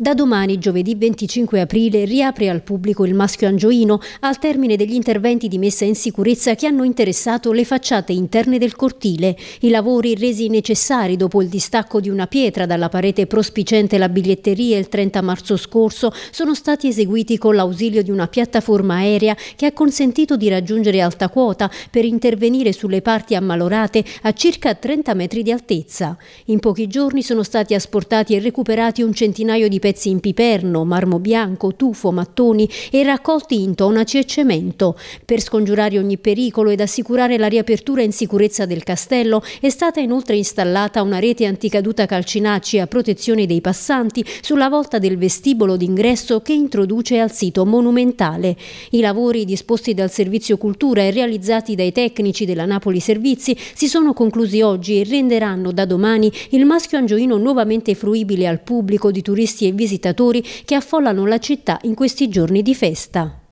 Da domani, giovedì 25 aprile, riapre al pubblico il Maschio Angioino al termine degli interventi di messa in sicurezza che hanno interessato le facciate interne del cortile. I lavori resi necessari dopo il distacco di una pietra dalla parete prospicente la biglietteria il 30 marzo scorso sono stati eseguiti con l'ausilio di una piattaforma aerea che ha consentito di raggiungere alta quota per intervenire sulle parti ammalorate a circa 30 metri di altezza. In pochi giorni sono stati asportati e recuperati un centinaio di persone pezzi in piperno, marmo bianco, tufo, mattoni e raccolti in tonaci e cemento. Per scongiurare ogni pericolo ed assicurare la riapertura in sicurezza del castello è stata inoltre installata una rete anticaduta calcinacci a protezione dei passanti sulla volta del vestibolo d'ingresso che introduce al sito monumentale. I lavori disposti dal Servizio Cultura e realizzati dai tecnici della Napoli Servizi si sono conclusi oggi e renderanno da domani il maschio angioino nuovamente fruibile al pubblico di turisti e visitatori che affollano la città in questi giorni di festa.